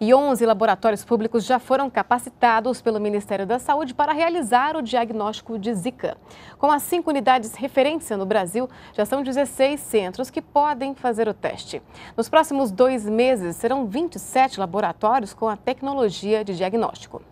e 11 laboratórios públicos já foram capacitados pelo Ministério da Saúde para realizar o diagnóstico de Zika. Com as cinco unidades referência no Brasil, já são 16 centros que podem fazer o teste. Nos próximos dois meses, serão 27 laboratórios com a tecnologia de diagnóstico.